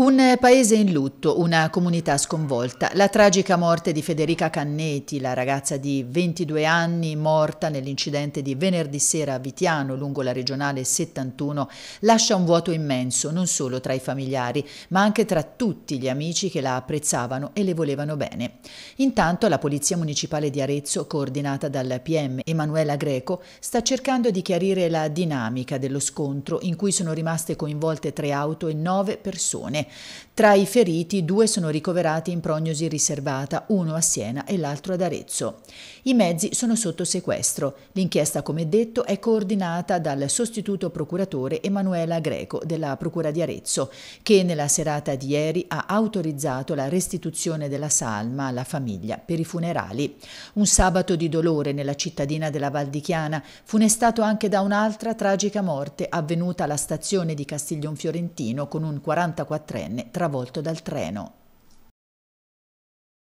Un paese in lutto, una comunità sconvolta. La tragica morte di Federica Canneti, la ragazza di 22 anni morta nell'incidente di venerdì sera a Vitiano lungo la regionale 71, lascia un vuoto immenso non solo tra i familiari, ma anche tra tutti gli amici che la apprezzavano e le volevano bene. Intanto la Polizia Municipale di Arezzo, coordinata dal PM Emanuela Greco, sta cercando di chiarire la dinamica dello scontro in cui sono rimaste coinvolte tre auto e nove persone. Tra i feriti, due sono ricoverati in prognosi riservata, uno a Siena e l'altro ad Arezzo. I mezzi sono sotto sequestro. L'inchiesta, come detto, è coordinata dal sostituto procuratore Emanuela Greco della Procura di Arezzo, che nella serata di ieri ha autorizzato la restituzione della salma alla famiglia per i funerali. Un sabato di dolore nella cittadina della Val di Chiana, funestato anche da un'altra tragica morte avvenuta alla stazione di Castiglion Fiorentino con un 44 trentenne travolto dal treno